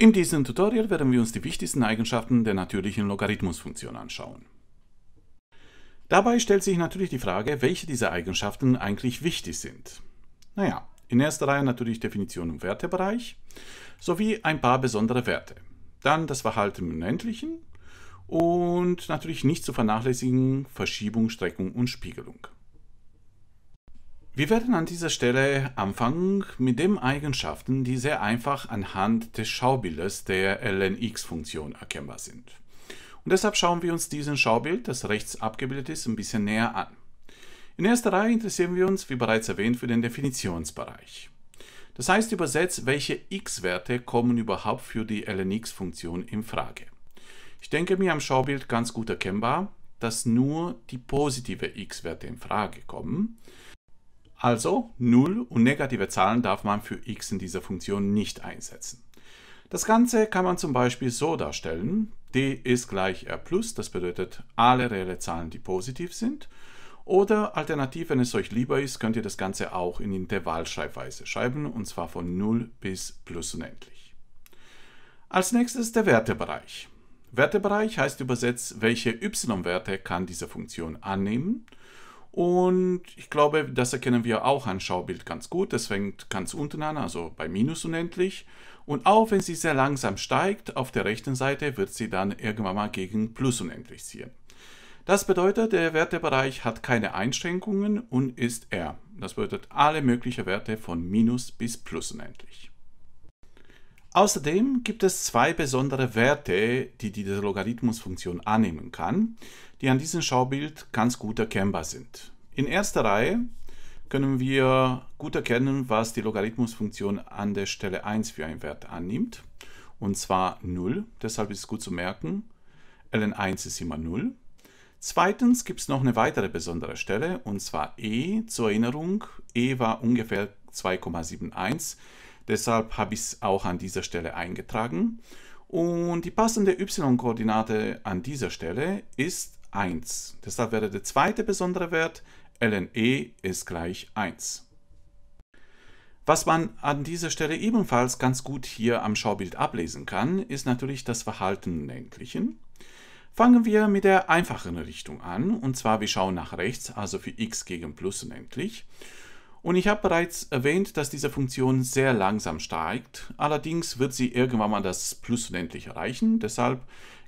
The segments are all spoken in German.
In diesem Tutorial werden wir uns die wichtigsten Eigenschaften der natürlichen Logarithmusfunktion anschauen. Dabei stellt sich natürlich die Frage, welche dieser Eigenschaften eigentlich wichtig sind. Naja, in erster Reihe natürlich Definition und Wertebereich, sowie ein paar besondere Werte. Dann das Verhalten im Unendlichen und natürlich nicht zu vernachlässigen Verschiebung, Streckung und Spiegelung. Wir werden an dieser Stelle anfangen mit den Eigenschaften, die sehr einfach anhand des Schaubildes der LNX-Funktion erkennbar sind. Und deshalb schauen wir uns diesen Schaubild, das rechts abgebildet ist, ein bisschen näher an. In erster Reihe interessieren wir uns, wie bereits erwähnt, für den Definitionsbereich. Das heißt übersetzt, welche x-Werte kommen überhaupt für die LNX-Funktion in Frage. Ich denke mir am Schaubild ganz gut erkennbar, dass nur die positive x-Werte in Frage kommen. Also 0 und negative Zahlen darf man für x in dieser Funktion nicht einsetzen. Das Ganze kann man zum Beispiel so darstellen. d ist gleich r+, das bedeutet alle reelle Zahlen, die positiv sind. Oder alternativ, wenn es euch lieber ist, könnt ihr das Ganze auch in Intervallschreibweise schreiben, und zwar von 0 bis plus unendlich. Als nächstes der Wertebereich. Wertebereich heißt übersetzt, welche y-Werte kann diese Funktion annehmen. Und ich glaube, das erkennen wir auch an Schaubild ganz gut. Das fängt ganz unten an, also bei minus unendlich. Und auch wenn sie sehr langsam steigt, auf der rechten Seite wird sie dann irgendwann mal gegen plus unendlich ziehen. Das bedeutet, der Wertebereich hat keine Einschränkungen und ist R. Das bedeutet alle möglichen Werte von minus bis plus unendlich. Außerdem gibt es zwei besondere Werte, die diese Logarithmusfunktion annehmen kann, die an diesem Schaubild ganz gut erkennbar sind. In erster Reihe können wir gut erkennen, was die Logarithmusfunktion an der Stelle 1 für einen Wert annimmt, und zwar 0, deshalb ist es gut zu merken, ln1 ist immer 0. Zweitens gibt es noch eine weitere besondere Stelle, und zwar e. Zur Erinnerung, e war ungefähr 2,71. Deshalb habe ich es auch an dieser Stelle eingetragen. Und die passende y-Koordinate an dieser Stelle ist 1. Deshalb wäre der zweite besondere Wert lne ist gleich 1. Was man an dieser Stelle ebenfalls ganz gut hier am Schaubild ablesen kann, ist natürlich das Verhalten ländlichen. Fangen wir mit der einfachen Richtung an, und zwar wir schauen nach rechts, also für x gegen plus unendlich. Und ich habe bereits erwähnt, dass diese Funktion sehr langsam steigt. Allerdings wird sie irgendwann mal das Plus unendlich erreichen. Deshalb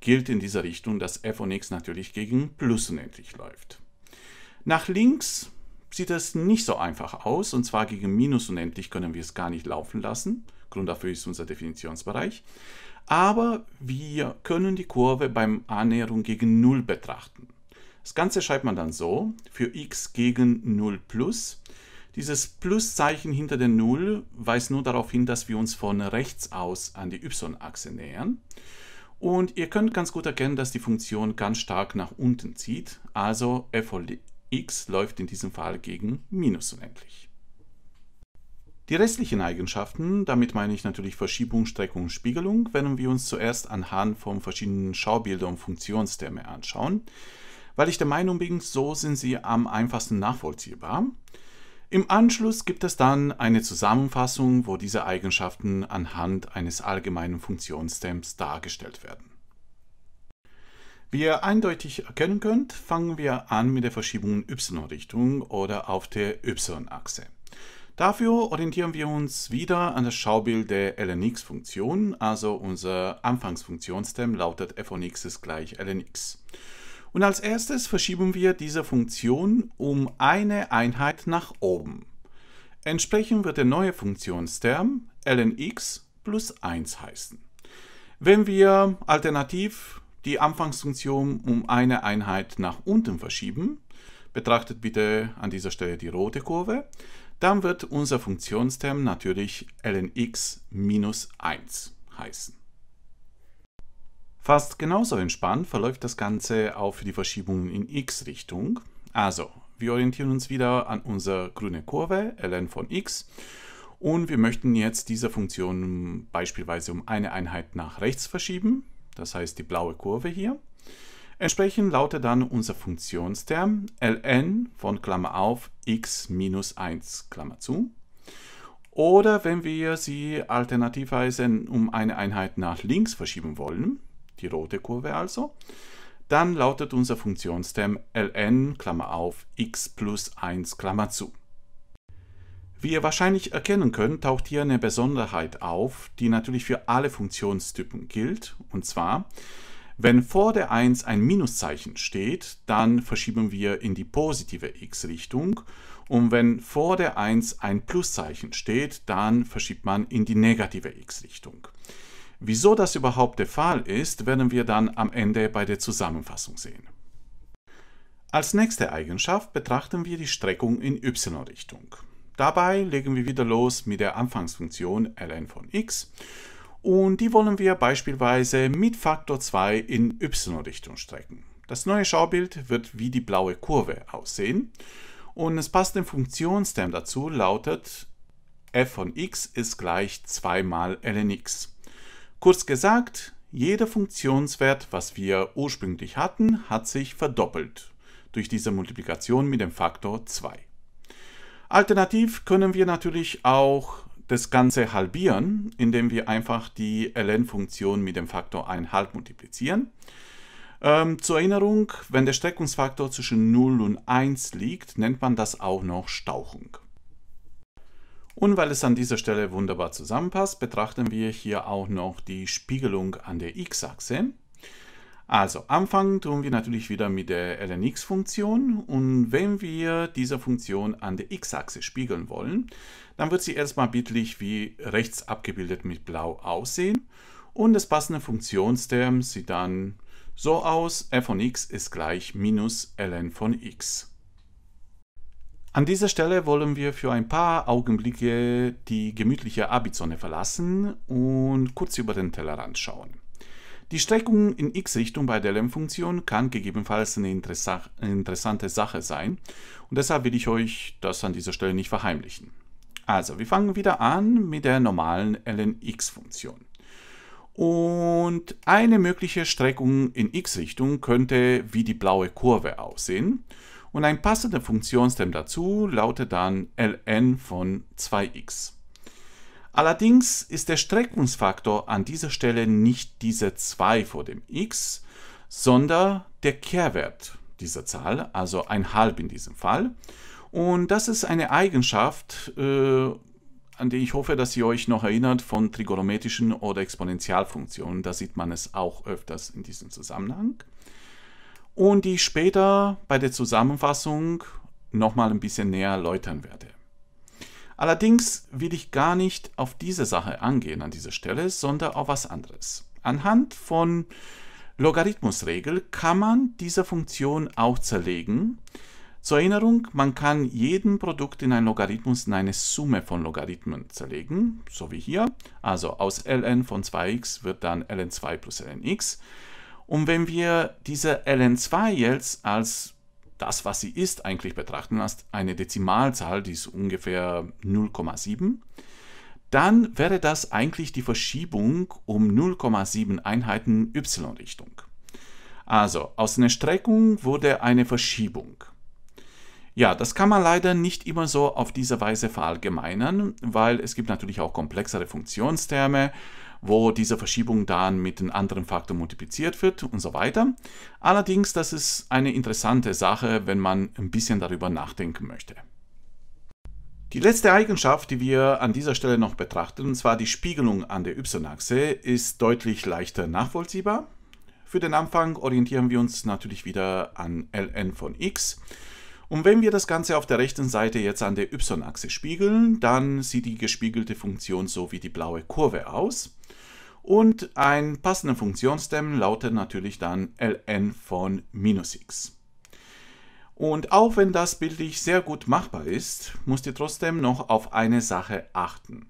gilt in dieser Richtung, dass f von x natürlich gegen Plus unendlich läuft. Nach links sieht es nicht so einfach aus. Und zwar gegen Minus unendlich können wir es gar nicht laufen lassen. Grund dafür ist unser Definitionsbereich. Aber wir können die Kurve beim Annäherung gegen 0 betrachten. Das Ganze schreibt man dann so, für x gegen 0 plus dieses Pluszeichen hinter der Null weist nur darauf hin, dass wir uns von rechts aus an die y-Achse nähern. Und ihr könnt ganz gut erkennen, dass die Funktion ganz stark nach unten zieht. Also f von x läuft in diesem Fall gegen minus unendlich. Die restlichen Eigenschaften, damit meine ich natürlich Verschiebung, Streckung und Spiegelung, werden wir uns zuerst anhand von verschiedenen Schaubildern und Funktionsterme anschauen, weil ich der Meinung bin, so sind sie am einfachsten nachvollziehbar. Im Anschluss gibt es dann eine Zusammenfassung, wo diese Eigenschaften anhand eines allgemeinen Funktionsstamms dargestellt werden. Wie ihr eindeutig erkennen könnt, fangen wir an mit der Verschiebung in y-Richtung oder auf der y-Achse. Dafür orientieren wir uns wieder an das Schaubild der lnx-Funktion, also unser Anfangsfunktionstem lautet f von x ist gleich lnx. Und als erstes verschieben wir diese Funktion um eine Einheit nach oben. Entsprechend wird der neue Funktionsterm lnx plus 1 heißen. Wenn wir alternativ die Anfangsfunktion um eine Einheit nach unten verschieben, betrachtet bitte an dieser Stelle die rote Kurve, dann wird unser Funktionsterm natürlich lnx minus 1 heißen. Fast genauso entspannt verläuft das Ganze auch für die Verschiebungen in x-Richtung. Also, wir orientieren uns wieder an unserer grünen Kurve, ln von x. Und wir möchten jetzt diese Funktion beispielsweise um eine Einheit nach rechts verschieben. Das heißt die blaue Kurve hier. Entsprechend lautet dann unser Funktionsterm ln von Klammer auf x minus 1 Klammer zu. Oder wenn wir sie alternativweise um eine Einheit nach links verschieben wollen, die rote Kurve also. Dann lautet unser Funktionsterm ln, Klammer auf, x plus 1, Klammer zu. Wie ihr wahrscheinlich erkennen könnt, taucht hier eine Besonderheit auf, die natürlich für alle Funktionstypen gilt. Und zwar, wenn vor der 1 ein Minuszeichen steht, dann verschieben wir in die positive x-Richtung. Und wenn vor der 1 ein Pluszeichen steht, dann verschiebt man in die negative x-Richtung. Wieso das überhaupt der Fall ist, werden wir dann am Ende bei der Zusammenfassung sehen. Als nächste Eigenschaft betrachten wir die Streckung in y-Richtung. Dabei legen wir wieder los mit der Anfangsfunktion ln von x und die wollen wir beispielsweise mit Faktor 2 in y-Richtung strecken. Das neue Schaubild wird wie die blaue Kurve aussehen und es passt den Funktionsterm dazu, lautet f von x ist gleich 2 mal ln x. Kurz gesagt, jeder Funktionswert, was wir ursprünglich hatten, hat sich verdoppelt durch diese Multiplikation mit dem Faktor 2. Alternativ können wir natürlich auch das Ganze halbieren, indem wir einfach die ln-Funktion mit dem Faktor 1,5 multiplizieren. Ähm, zur Erinnerung, wenn der Streckungsfaktor zwischen 0 und 1 liegt, nennt man das auch noch Stauchung. Und weil es an dieser Stelle wunderbar zusammenpasst, betrachten wir hier auch noch die Spiegelung an der x-Achse. Also anfangen tun wir natürlich wieder mit der lnx-Funktion und wenn wir diese Funktion an der x-Achse spiegeln wollen, dann wird sie erstmal bittlich wie rechts abgebildet mit blau aussehen und das passende Funktionsterm sieht dann so aus, f von x ist gleich minus ln von x. An dieser Stelle wollen wir für ein paar Augenblicke die gemütliche Abizone verlassen und kurz über den Tellerrand schauen. Die Streckung in x-Richtung bei der Lämmfunktion kann gegebenenfalls eine interessante Sache sein und deshalb will ich euch das an dieser Stelle nicht verheimlichen. Also, wir fangen wieder an mit der normalen lnx-Funktion. Und eine mögliche Streckung in x-Richtung könnte wie die blaue Kurve aussehen. Und ein passender Funktionsterm dazu lautet dann ln von 2x. Allerdings ist der Streckungsfaktor an dieser Stelle nicht diese 2 vor dem x, sondern der Kehrwert dieser Zahl, also ein halb in diesem Fall. Und das ist eine Eigenschaft, äh, an die ich hoffe, dass ihr euch noch erinnert von trigonometrischen oder Exponentialfunktionen. Da sieht man es auch öfters in diesem Zusammenhang und die ich später bei der Zusammenfassung nochmal ein bisschen näher erläutern werde. Allerdings will ich gar nicht auf diese Sache angehen an dieser Stelle, sondern auf was anderes. Anhand von Logarithmusregel kann man diese Funktion auch zerlegen. Zur Erinnerung, man kann jeden Produkt in einen Logarithmus in eine Summe von Logarithmen zerlegen, so wie hier. Also aus ln von 2x wird dann ln2 plus lnx. Und wenn wir diese ln2 jetzt als das, was sie ist, eigentlich betrachten, als eine Dezimalzahl, die ist ungefähr 0,7, dann wäre das eigentlich die Verschiebung um 0,7 Einheiten y-Richtung. Also aus einer Streckung wurde eine Verschiebung. Ja, das kann man leider nicht immer so auf diese Weise verallgemeinern, weil es gibt natürlich auch komplexere Funktionsterme wo diese Verschiebung dann mit einem anderen Faktor multipliziert wird und so weiter. Allerdings, das ist eine interessante Sache, wenn man ein bisschen darüber nachdenken möchte. Die letzte Eigenschaft, die wir an dieser Stelle noch betrachten, und zwar die Spiegelung an der y-Achse, ist deutlich leichter nachvollziehbar. Für den Anfang orientieren wir uns natürlich wieder an ln von x. Und wenn wir das Ganze auf der rechten Seite jetzt an der y-Achse spiegeln, dann sieht die gespiegelte Funktion so wie die blaue Kurve aus. Und ein passender Funktionstermin lautet natürlich dann ln von minus x. Und auch wenn das bildlich sehr gut machbar ist, musst ihr trotzdem noch auf eine Sache achten.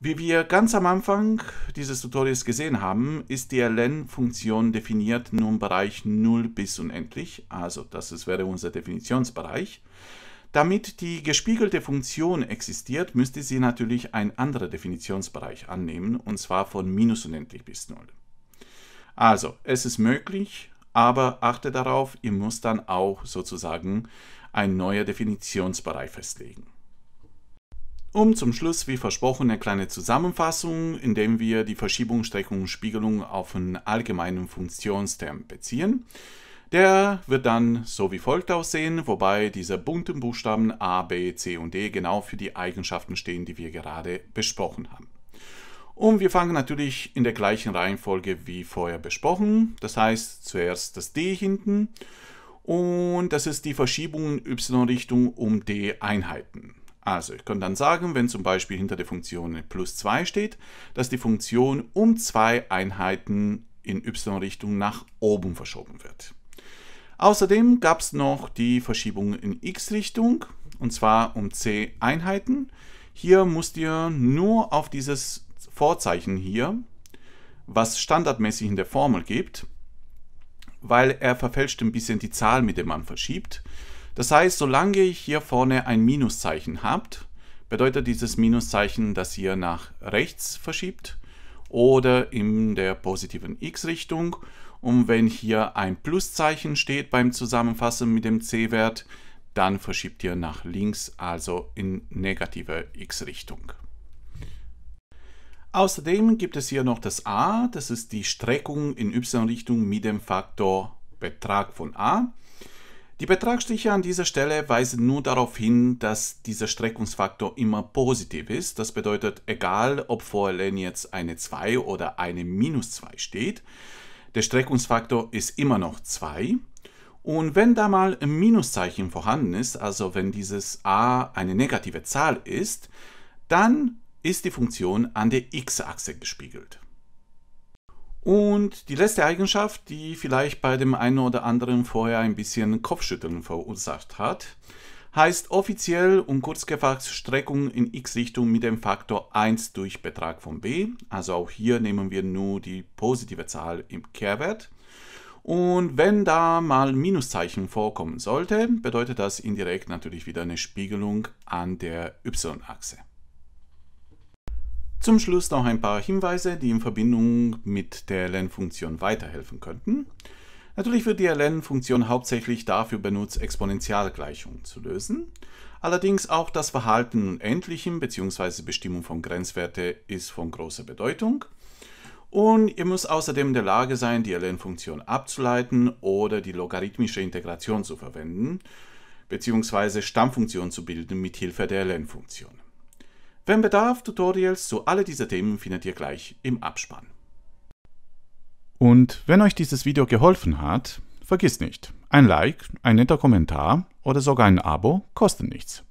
Wie wir ganz am Anfang dieses Tutorials gesehen haben, ist die ln-Funktion definiert nur im Bereich 0 bis unendlich. Also das wäre unser Definitionsbereich. Damit die gespiegelte Funktion existiert, müsste sie natürlich ein anderer Definitionsbereich annehmen, und zwar von minus unendlich bis 0. Also, es ist möglich, aber achte darauf, ihr müsst dann auch sozusagen ein neuer Definitionsbereich festlegen. Um zum Schluss, wie versprochen, eine kleine Zusammenfassung, indem wir die Verschiebung, Streckung und Spiegelung auf einen allgemeinen Funktionsterm beziehen. Der wird dann so wie folgt aussehen, wobei diese bunten Buchstaben A, B, C und D genau für die Eigenschaften stehen, die wir gerade besprochen haben. Und wir fangen natürlich in der gleichen Reihenfolge wie vorher besprochen. Das heißt zuerst das D hinten und das ist die Verschiebung in y-Richtung um d Einheiten. Also ich könnte dann sagen, wenn zum Beispiel hinter der Funktion plus 2 steht, dass die Funktion um zwei Einheiten in y-Richtung nach oben verschoben wird. Außerdem gab es noch die Verschiebung in x-Richtung und zwar um c Einheiten. Hier musst ihr nur auf dieses Vorzeichen hier, was standardmäßig in der Formel gibt, weil er verfälscht ein bisschen die Zahl, mit der man verschiebt. Das heißt, solange ich hier vorne ein Minuszeichen habt, bedeutet dieses Minuszeichen, dass ihr nach rechts verschiebt oder in der positiven x-Richtung und wenn hier ein Pluszeichen steht beim Zusammenfassen mit dem C-Wert, dann verschiebt ihr nach links, also in negative x-Richtung. Außerdem gibt es hier noch das a, das ist die Streckung in y-Richtung mit dem Faktor Betrag von a. Die Betragsstriche an dieser Stelle weisen nur darauf hin, dass dieser Streckungsfaktor immer positiv ist. Das bedeutet, egal ob vor ln jetzt eine 2 oder eine minus 2 steht, der Streckungsfaktor ist immer noch 2. Und wenn da mal ein Minuszeichen vorhanden ist, also wenn dieses a eine negative Zahl ist, dann ist die Funktion an der x-Achse gespiegelt. Und die letzte Eigenschaft, die vielleicht bei dem einen oder anderen vorher ein bisschen Kopfschütteln verursacht hat, heißt offiziell um kurzgefasst Streckung in x-Richtung mit dem Faktor 1 durch Betrag von b. Also auch hier nehmen wir nur die positive Zahl im Kehrwert. Und wenn da mal Minuszeichen vorkommen sollte, bedeutet das indirekt natürlich wieder eine Spiegelung an der y-Achse. Zum Schluss noch ein paar Hinweise, die in Verbindung mit der Lernfunktion weiterhelfen könnten. Natürlich wird die LN-Funktion hauptsächlich dafür benutzt, Exponentialgleichungen zu lösen. Allerdings auch das Verhalten und Endlichen bzw. Bestimmung von Grenzwerte ist von großer Bedeutung. Und ihr müsst außerdem in der Lage sein, die LN-Funktion abzuleiten oder die logarithmische Integration zu verwenden bzw. Stammfunktionen zu bilden mit Hilfe der LN-Funktion. Wenn Bedarf, Tutorials zu all dieser Themen findet ihr gleich im Abspann. Und wenn euch dieses Video geholfen hat, vergiss nicht, ein Like, ein netter Kommentar oder sogar ein Abo kosten nichts.